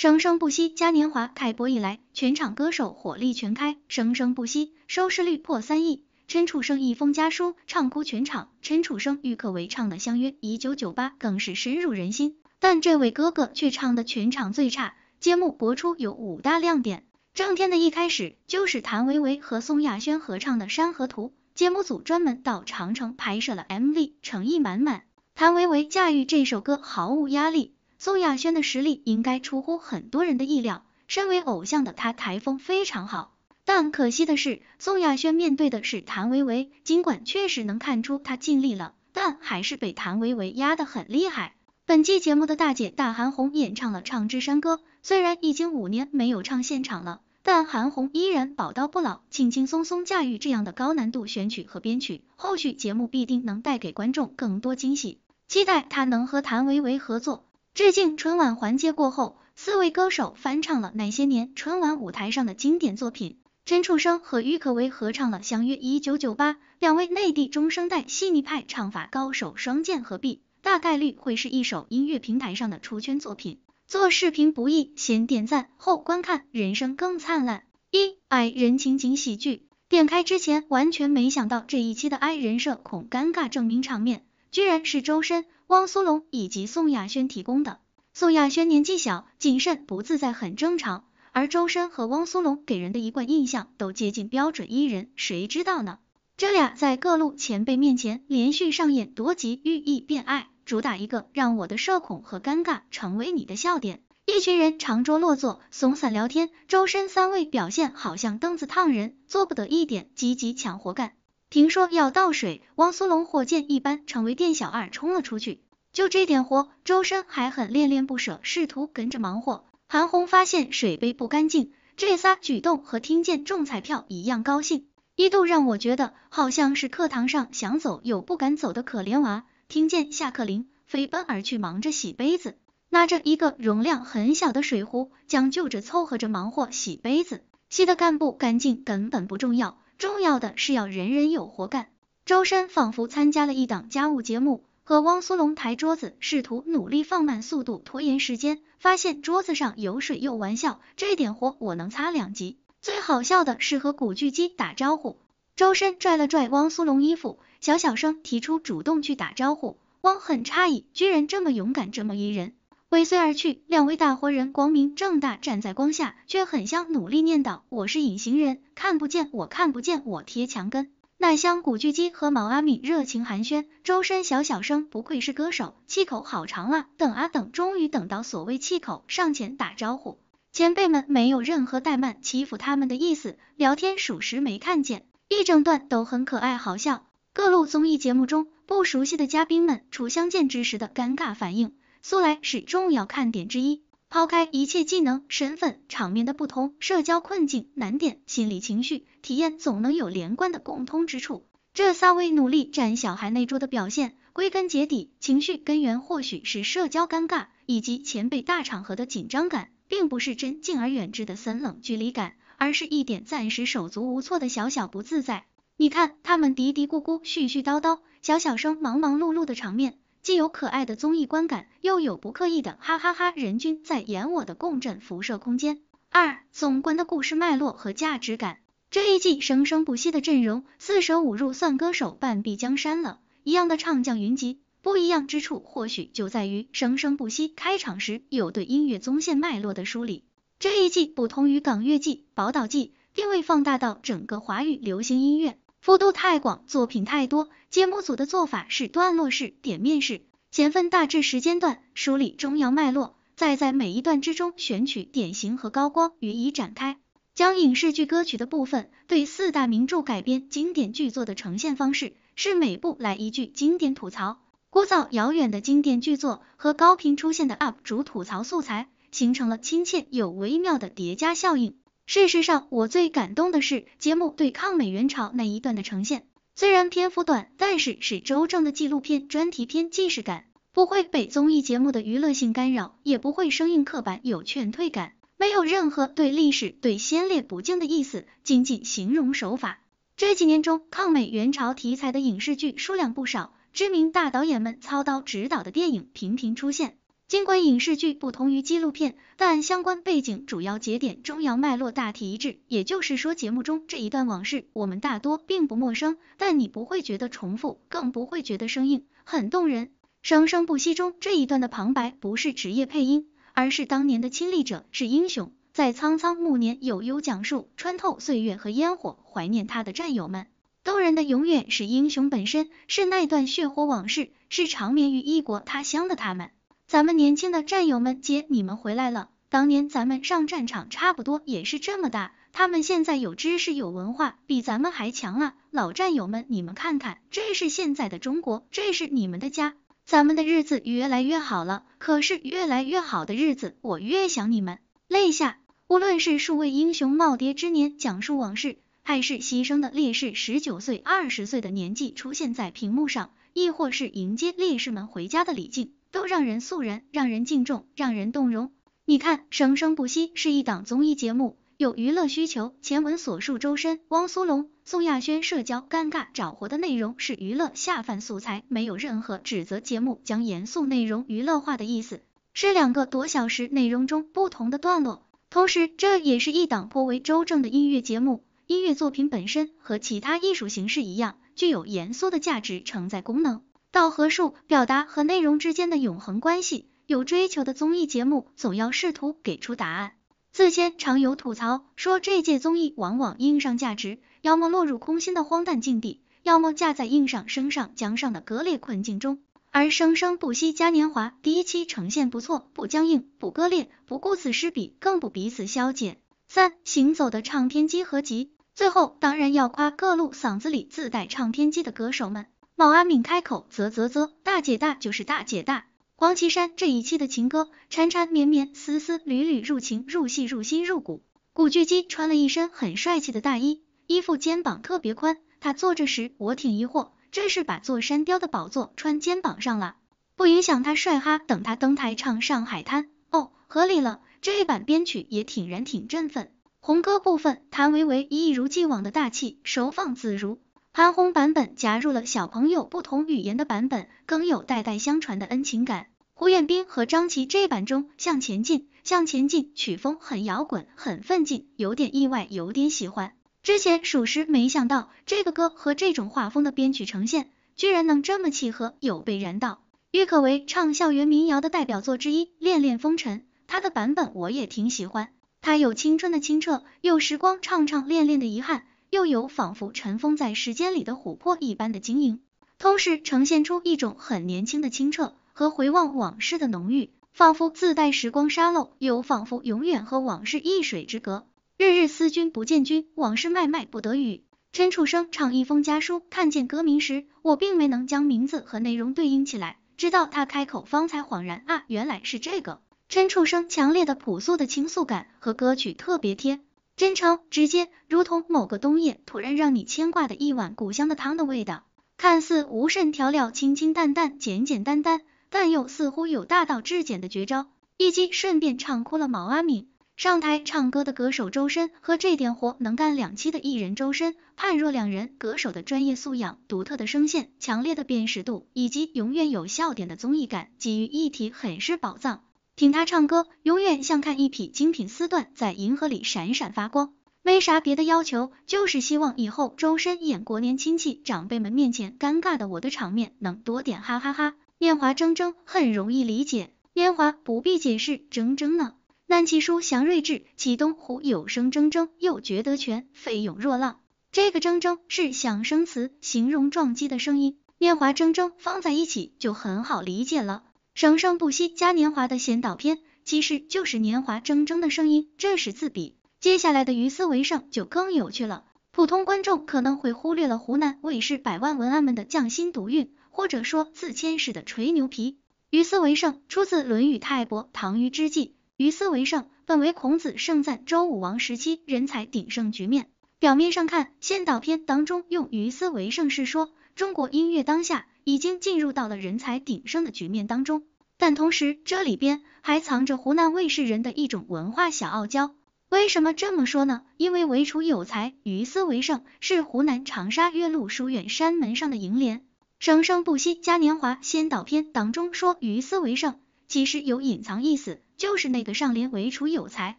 《生生不息》嘉年华开播以来，全场歌手火力全开，《生生不息》收视率破三亿。陈楚生一封家书唱哭全场，陈楚生郁可唯唱的《相约一九九八》更是深入人心。但这位哥哥却唱的全场最差。节目播出有五大亮点，正片的一开始就是谭维维和宋亚轩合唱的《山河图》，节目组专门到长城拍摄了 MV，诚意满满。谭维维驾驭这首歌毫无压力。宋亚轩的实力应该出乎很多人的意料，身为偶像的他台风非常好，但可惜的是宋亚轩面对的是谭维维，尽管确实能看出他尽力了，但还是被谭维维压得很厉害。本季节目的大姐大韩红演唱了《唱支山歌》，虽然已经五年没有唱现场了，但韩红依然宝刀不老，轻轻松松驾驭这样的高难度选曲和编曲，后续节目必定能带给观众更多惊喜，期待她能和谭维维合作。致敬春晚环节过后，四位歌手翻唱了那些年春晚舞台上的经典作品。陈楚生和郁可唯合唱了《相约一九九八》，两位内地中生代细腻派唱法高手双剑合璧，大概率会是一首音乐平台上的出圈作品。做视频不易，先点赞后观看，人生更灿烂。一矮人情景喜剧，点开之前完全没想到这一期的矮人设恐尴尬，证明场面居然是周深。汪苏泷以及宋亚轩提供的。宋亚轩年纪小，谨慎不自在很正常，而周深和汪苏泷给人的一贯印象都接近标准艺人，谁知道呢？这俩在各路前辈面前连续上演夺级寓意变爱，主打一个让我的社恐和尴尬成为你的笑点。一群人长桌落座，松散聊天，周深三位表现好像凳子烫人，做不得一点，积极抢活干。听说要倒水，汪苏泷火箭一般成为店小二冲了出去。就这点活，周深还很恋恋不舍，试图跟着忙活。韩红发现水杯不干净，这仨举动和听见中彩票一样高兴，一度让我觉得好像是课堂上想走又不敢走的可怜娃，听见下课铃飞奔而去，忙着洗杯子，拿着一个容量很小的水壶，将就着凑合着忙活洗杯子，洗的干不干净根本不重要。重要的是要人人有活干。周深仿佛参加了一档家务节目，和汪苏泷抬桌子，试图努力放慢速度拖延时间。发现桌子上有水，又玩笑：“这点活我能擦两集。”最好笑的是和古巨基打招呼。周深拽了拽汪苏泷衣服，小小声提出主动去打招呼。汪很诧异，居然这么勇敢，这么愚人。尾随而去，两位大活人光明正大站在光下，却很像努力念叨：“我是隐形人，看不见，我看不见，我贴墙根。”奈香古巨基和毛阿敏热情寒暄，周深小小声：“不愧是歌手，气口好长啊！”等啊等，终于等到所谓气口上前打招呼，前辈们没有任何怠慢欺负他们的意思。聊天属实没看见，一整段都很可爱，好笑。各路综艺节目中不熟悉的嘉宾们，初相见之时的尴尬反应。素来是重要看点之一。抛开一切技能、身份、场面的不同，社交困境、难点、心理情绪体验总能有连贯的共通之处。这三位努力占小孩那桌的表现，归根结底，情绪根源或许是社交尴尬以及前辈大场合的紧张感，并不是真敬而远之的森冷距离感，而是一点暂时手足无措的小小不自在。你看，他们嘀嘀咕咕、絮絮叨叨、小小声、忙忙碌碌的场面。既有可爱的综艺观感，又有不刻意的哈哈哈，人均在演我的共振辐射空间。二总观的故事脉络和价值感，这一季生生不息的阵容，四舍五入算歌手半壁江山了，一样的唱将云集，不一样之处或许就在于生生不息开场时有对音乐宗线脉络的梳理，这一季不同于港乐季、宝岛季，定位放大到整个华语流行音乐。幅度太广，作品太多，节目组的做法是段落式、点面式，前分大致时间段，梳理重要脉络，再在每一段之中选取典型和高光予以展开。将影视剧、歌曲的部分对四大名著改编经典剧作的呈现方式，是每部来一句经典吐槽，枯燥遥远的经典剧作和高频出现的 UP 主吐槽素材，形成了亲切又微妙的叠加效应。事实上，我最感动的是节目对抗美援朝那一段的呈现。虽然篇幅短，但是是周正的纪录片专题片，既视感不会被综艺节目的娱乐性干扰，也不会生硬刻板有劝退感，没有任何对历史对先烈不敬的意思，仅仅形容手法。这几年中，抗美援朝题材的影视剧数量不少，知名大导演们操刀指导的电影频频出现。尽管影视剧不同于纪录片，但相关背景、主要节点、重要脉络大体一致。也就是说，节目中这一段往事，我们大多并不陌生，但你不会觉得重复，更不会觉得生硬，很动人。生生不息中这一段的旁白不是职业配音，而是当年的亲历者，是英雄，在苍苍暮年有优讲述，穿透岁月和烟火，怀念他的战友们。动人的永远是英雄本身，是那段血火往事，是长眠于异国他乡的他们。咱们年轻的战友们，姐，你们回来了。当年咱们上战场差不多也是这么大，他们现在有知识有文化，比咱们还强啊！老战友们，你们看看，这是现在的中国，这是你们的家，咱们的日子越来越好了。可是越来越好的日子，我越想你们，泪下。无论是数位英雄耄耋之年讲述往事，还是牺牲的烈士十九岁、二十岁的年纪出现在屏幕上，亦或是迎接烈士们回家的李静。都让人肃然，让人敬重，让人动容。你看，生生不息是一档综艺节目，有娱乐需求。前文所述周深、汪苏泷、宋亚轩社交尴尬找活的内容是娱乐下饭素材，没有任何指责节目将严肃内容娱乐化的意思，是两个多小时内容中不同的段落。同时，这也是一档颇为周正的音乐节目，音乐作品本身和其他艺术形式一样，具有严肃的价值承载功能。道和术，表达和内容之间的永恒关系，有追求的综艺节目总要试图给出答案。自谦常有吐槽说这届综艺往往硬上价值，要么落入空心的荒诞境地，要么架在硬上、升上、将上的割裂困境中。而生生不息嘉年华第一期呈现不错，不僵硬，不割裂，不顾此失彼，更不彼此消解。三行走的唱片机合集，最后当然要夸各路嗓子里自带唱片机的歌手们。毛阿敏开口，啧啧啧，大姐大就是大姐大。黄绮珊这一期的情歌，缠缠绵绵，丝丝缕缕，入情、入戏、入心、入骨。古巨基穿了一身很帅气的大衣，衣服肩膀特别宽。他坐着时，我挺疑惑，这是把座山雕的宝座穿肩膀上了，不影响他帅哈。等他登台唱《上海滩》，哦，合理了，这版编曲也挺燃，挺振奋。红歌部分，谭维维一如既往的大气，收放自如。韩红版本加入了小朋友不同语言的版本，更有代代相传的恩情感。胡彦斌和张琪这版中向前进，向前进，曲风很摇滚，很奋进，有点意外，有点喜欢。之前属实没想到这个歌和这种画风的编曲呈现，居然能这么契合，有被燃到。郁可唯唱校园民谣的代表作之一恋恋风尘，她的版本我也挺喜欢，她有青春的清澈，有时光唱唱恋恋的遗憾。又有仿佛尘封在时间里的琥珀一般的晶莹，同时呈现出一种很年轻的清澈和回望往事的浓郁，仿佛自带时光沙漏，又仿佛永远和往事一水之隔。日日思君不见君，往事脉脉不得语。陈楚生唱一封家书，看见歌名时，我并没能将名字和内容对应起来，直到他开口方才恍然啊，原来是这个。陈楚生强烈的朴素的倾诉感和歌曲特别贴。真诚直接，如同某个冬夜突然让你牵挂的一碗古香的汤的味道，看似无甚调料，清清淡淡，简简单单，但又似乎有大道至简的绝招。一击顺便唱哭了毛阿敏。上台唱歌的歌手周深和这点活能干两期的艺人周深，判若两人。歌手的专业素养、独特的声线、强烈的辨识度，以及永远有笑点的综艺感集于一体，很是宝藏。听他唱歌，永远像看一匹精品丝缎在银河里闪闪发光。没啥别的要求，就是希望以后周深演过年亲戚长辈们面前尴尬的我的场面能多点，哈哈哈。念华铮铮很容易理解，念华不必解释，铮铮呢？南齐书祥瑞志启东湖有声铮铮，又觉得泉飞涌若浪。这个铮铮是响声词，形容撞击的声音。念华铮铮放在一起就很好理解了。生生不息嘉年华的先导片其实就是年华铮铮的声音，这是自比。接下来的“于思为盛”就更有趣了。普通观众可能会忽略了湖南卫视百万文案们的匠心独运，或者说自谦式的吹牛皮。“于思为盛”出自《论语泰伯》，唐虞之际，于思为盛，本为孔子盛赞周武王时期人才鼎盛局面。表面上看，先导片当中用“于思为盛”是说中国音乐当下已经进入到了人才鼎盛的局面当中。但同时，这里边还藏着湖南卫视人的一种文化小傲娇。为什么这么说呢？因为“惟楚有才，于斯为盛”是湖南长沙岳麓书院山门上的楹联。《生生不息嘉年华》先导片当中说“于斯为盛”，其实有隐藏意思，就是那个上联“惟楚有才”。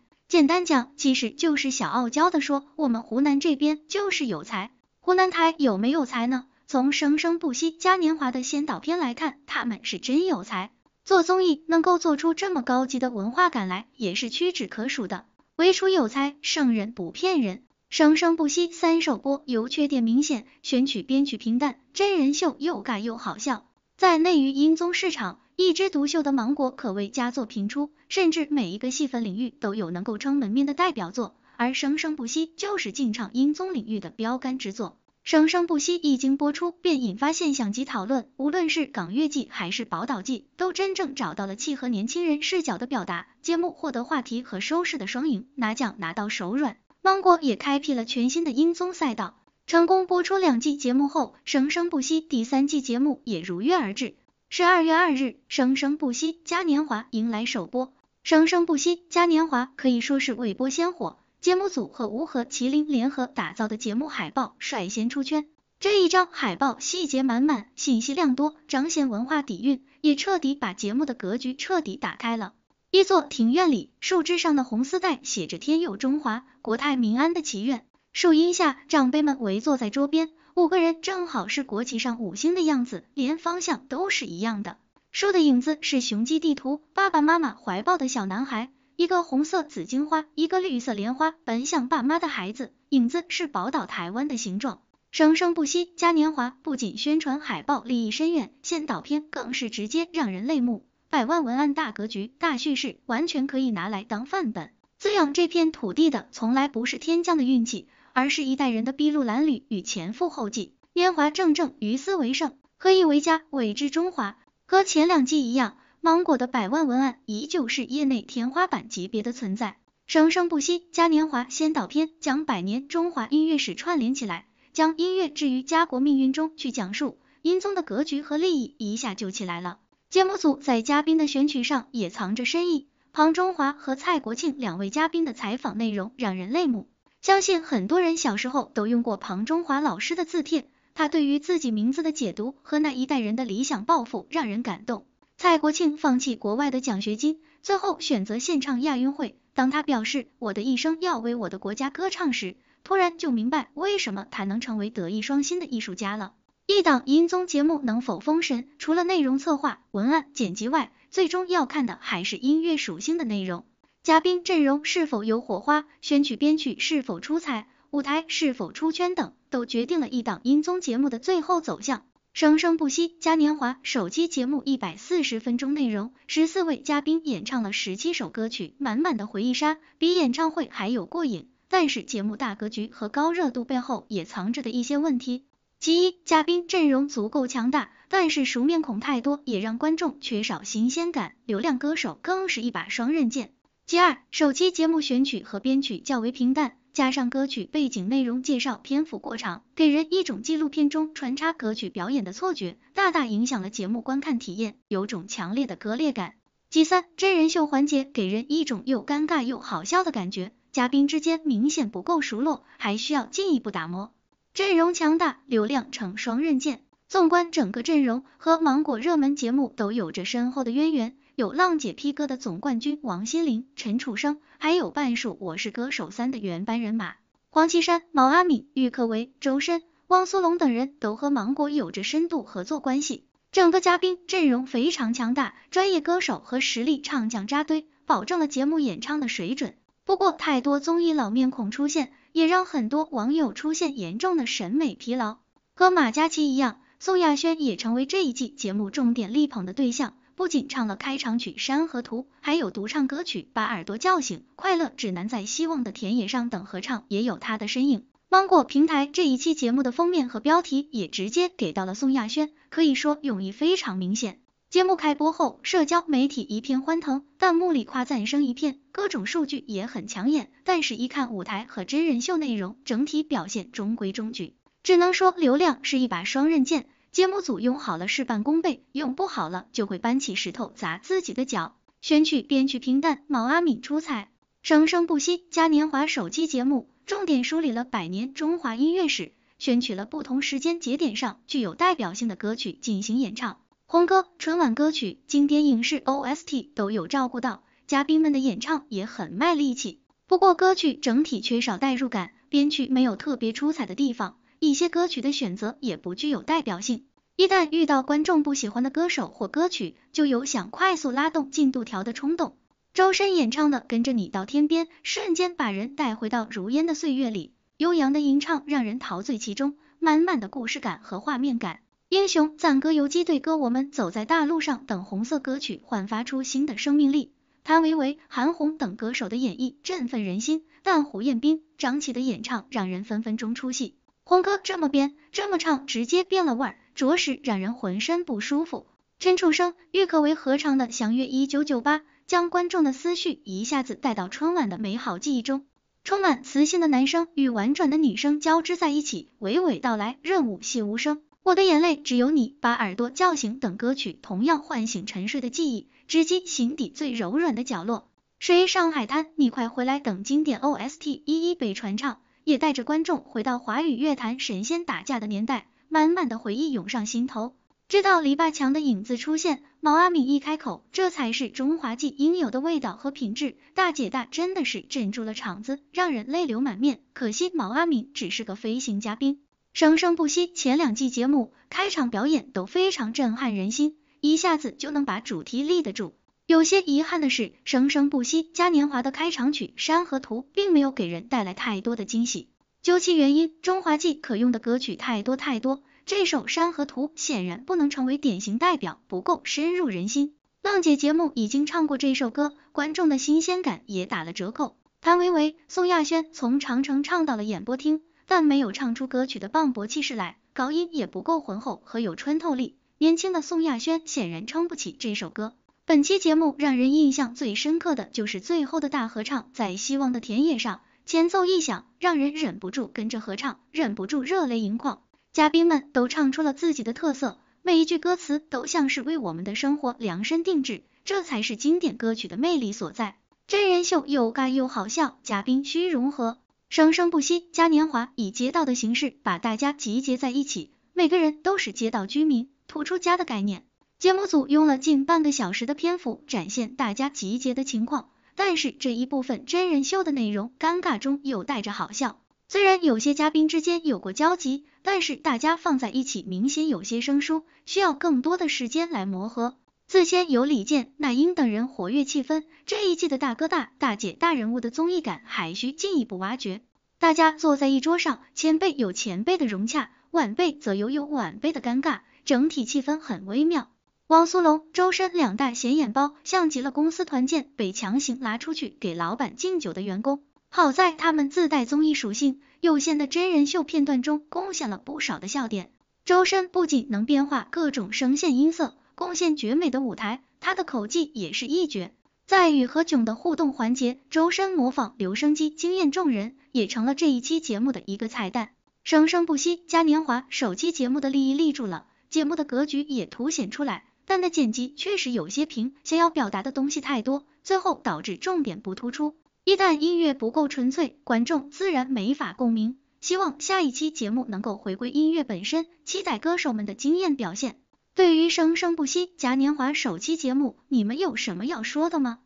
简单讲，其实就是小傲娇的说，我们湖南这边就是有才。湖南台有没有才呢？从《生生不息嘉年华》的先导片来看，他们是真有才。做综艺能够做出这么高级的文化感来，也是屈指可数的。唯楚有才，圣人不骗人。生生不息三首播由缺点明显，选曲编曲平淡，真人秀又尬又好笑。在内娱音综市场一枝独秀的芒果，可谓佳作频出，甚至每一个细分领域都有能够撑门面的代表作，而《生生不息》就是进唱音综领域的标杆之作。《生生不息》一经播出便引发现象级讨论，无论是港乐季还是宝岛季，都真正找到了契合年轻人视角的表达，节目获得话题和收视的双赢，拿奖拿到手软。芒果也开辟了全新的音综赛道，成功播出两季节目后，《生生不息》第三季节目也如约而至。十二月二日，《生生不息》嘉年华迎来首播，《生生不息》嘉年华可以说是未播先火。节目组和无核麒麟联合打造的节目海报率先出圈，这一张海报细节满满，信息量多，彰显文化底蕴，也彻底把节目的格局彻底打开了。一座庭院里，树枝上的红丝带写着“天佑中华，国泰民安”的祈愿，树荫下长辈们围坐在桌边，五个人正好是国旗上五星的样子，连方向都是一样的。树的影子是雄鸡地图，爸爸妈妈怀抱的小男孩。一个红色紫荆花，一个绿色莲花，本想爸妈的孩子，影子是宝岛台湾的形状，生生不息。嘉年华不仅宣传海报利益深远，先导片更是直接让人泪目。百万文案大格局、大叙事，完全可以拿来当范本。滋养这片土地的从来不是天降的运气，而是一代人的筚路蓝缕与前赴后继。烟华正正，于斯为盛，何以为家，为之中华。和前两季一样。芒果的百万文案依旧是业内天花板级别的存在，生生不息嘉年华先导片将百年中华音乐史串联起来，将音乐置于家国命运中去讲述，音综的格局和利益一下就起来了。节目组在嘉宾的选取上也藏着深意，庞中华和蔡国庆两位嘉宾的采访内容让人泪目，相信很多人小时候都用过庞中华老师的字帖，他对于自己名字的解读和那一代人的理想抱负让人感动。蔡国庆放弃国外的奖学金，最后选择献唱亚运会。当他表示我的一生要为我的国家歌唱时，突然就明白为什么他能成为德艺双馨的艺术家了。一档音综节目能否封神，除了内容策划、文案、剪辑外，最终要看的还是音乐属性的内容。嘉宾阵容是否有火花，选曲编曲是否出彩，舞台是否出圈等，都决定了一档音综节目的最后走向。生生不息嘉年华首期节目一百四十分钟内容，十四位嘉宾演唱了十七首歌曲，满满的回忆杀，比演唱会还有过瘾。但是节目大格局和高热度背后也藏着的一些问题。其一，嘉宾阵容足够强大，但是熟面孔太多，也让观众缺少新鲜感。流量歌手更是一把双刃剑。其二，首期节目选曲和编曲较为平淡。加上歌曲背景内容介绍篇幅过长，给人一种纪录片中穿插歌曲表演的错觉，大大影响了节目观看体验，有种强烈的割裂感。其三，真人秀环节给人一种又尴尬又好笑的感觉，嘉宾之间明显不够熟络，还需要进一步打磨。阵容强大，流量成双刃剑。纵观整个阵容和芒果热门节目都有着深厚的渊源。有浪姐 P 哥的总冠军王心凌、陈楚生，还有半数我是歌手三的原班人马黄绮珊、毛阿敏、郁可唯、周深、汪苏泷等人都和芒果有着深度合作关系，整个嘉宾阵容非常强大，专业歌手和实力唱将扎堆，保证了节目演唱的水准。不过太多综艺老面孔出现，也让很多网友出现严重的审美疲劳。和马嘉祺一样，宋亚轩也成为这一季节目重点力捧的对象。不仅唱了开场曲《山河图》，还有独唱歌曲《把耳朵叫醒》，快乐指南在希望的田野上等合唱也有他的身影。芒果平台这一期节目的封面和标题也直接给到了宋亚轩，可以说用意非常明显。节目开播后，社交媒体一片欢腾，弹幕里夸赞声一片，各种数据也很抢眼。但是，一看舞台和真人秀内容，整体表现中规中矩，只能说流量是一把双刃剑。节目组用好了，事半功倍；用不好了，就会搬起石头砸自己的脚。选曲、编曲平淡，毛阿敏出彩，生生不息嘉年华手机节目重点梳理了百年中华音乐史，选取了不同时间节点上具有代表性的歌曲进行演唱，红歌、春晚歌曲、经典影视 OST 都有照顾到，嘉宾们的演唱也很卖力气。不过歌曲整体缺少代入感，编曲没有特别出彩的地方。一些歌曲的选择也不具有代表性，一旦遇到观众不喜欢的歌手或歌曲，就有想快速拉动进度条的冲动。周深演唱的《跟着你到天边》瞬间把人带回到如烟的岁月里，悠扬的吟唱让人陶醉其中，满满的故事感和画面感。英雄赞歌、游击队歌、我们走在大路上等红色歌曲焕发出新的生命力。谭维维、韩红等歌手的演绎振奋人心，但胡彦斌、张琪的演唱让人分分钟出戏。红歌这么编，这么唱，直接变了味儿，着实让人浑身不舒服。陈楚生、郁可唯合唱的《相约一九九八》，将观众的思绪一下子带到春晚的美好记忆中。充满磁性的男声与婉转的女声交织在一起，娓娓道来《任物细无声》《我的眼泪只有你把耳朵叫醒》等歌曲，同样唤醒沉睡的记忆，直击心底最柔软的角落。《谁上海滩》《你快回来》等经典 OST 一一被传唱。也带着观众回到华语乐坛神仙打架的年代，满满的回忆涌上心头。知道篱笆墙的影子出现，毛阿敏一开口，这才是中华记应有的味道和品质。大姐大真的是镇住了场子，让人泪流满面。可惜毛阿敏只是个飞行嘉宾。生生不息，前两季节目开场表演都非常震撼人心，一下子就能把主题立得住。有些遗憾的是，生生不息嘉年华的开场曲《山河图》并没有给人带来太多的惊喜。究其原因，中华记可用的歌曲太多太多，这首《山河图》显然不能成为典型代表，不够深入人心。浪姐节目已经唱过这首歌，观众的新鲜感也打了折扣。谭维维、宋亚轩从长城唱到了演播厅，但没有唱出歌曲的磅礴气势来，高音也不够浑厚和有穿透力。年轻的宋亚轩显然撑不起这首歌。本期节目让人印象最深刻的就是最后的大合唱，在希望的田野上，前奏一响，让人忍不住跟着合唱，忍不住热泪盈眶。嘉宾们都唱出了自己的特色，每一句歌词都像是为我们的生活量身定制，这才是经典歌曲的魅力所在。真人秀又干又好笑，嘉宾需融合，生生不息嘉年华以街道的形式把大家集结在一起，每个人都是街道居民，突出家的概念。节目组用了近半个小时的篇幅展现大家集结的情况，但是这一部分真人秀的内容，尴尬中又带着好笑。虽然有些嘉宾之间有过交集，但是大家放在一起明显有些生疏，需要更多的时间来磨合。自先有李健、那英等人活跃气氛，这一季的大哥大、大姐大人物的综艺感还需进一步挖掘。大家坐在一桌上，前辈有前辈的融洽，晚辈则有有晚辈的尴尬，整体气氛很微妙。汪苏泷、周深两大显眼包，像极了公司团建被强行拉出去给老板敬酒的员工。好在他们自带综艺属性，有限的真人秀片段中贡献了不少的笑点。周深不仅能变化各种声线音色，贡献绝美的舞台，他的口技也是一绝。在与何炅的互动环节，周深模仿留声机惊艳众人，也成了这一期节目的一个彩蛋。生生不息嘉年华首期节目的利益立住了，节目的格局也凸显出来。但的剪辑确实有些平，想要表达的东西太多，最后导致重点不突出。一旦音乐不够纯粹，观众自然没法共鸣。希望下一期节目能够回归音乐本身，期待歌手们的惊艳表现。对于生生不息嘉年华首期节目，你们有什么要说的吗？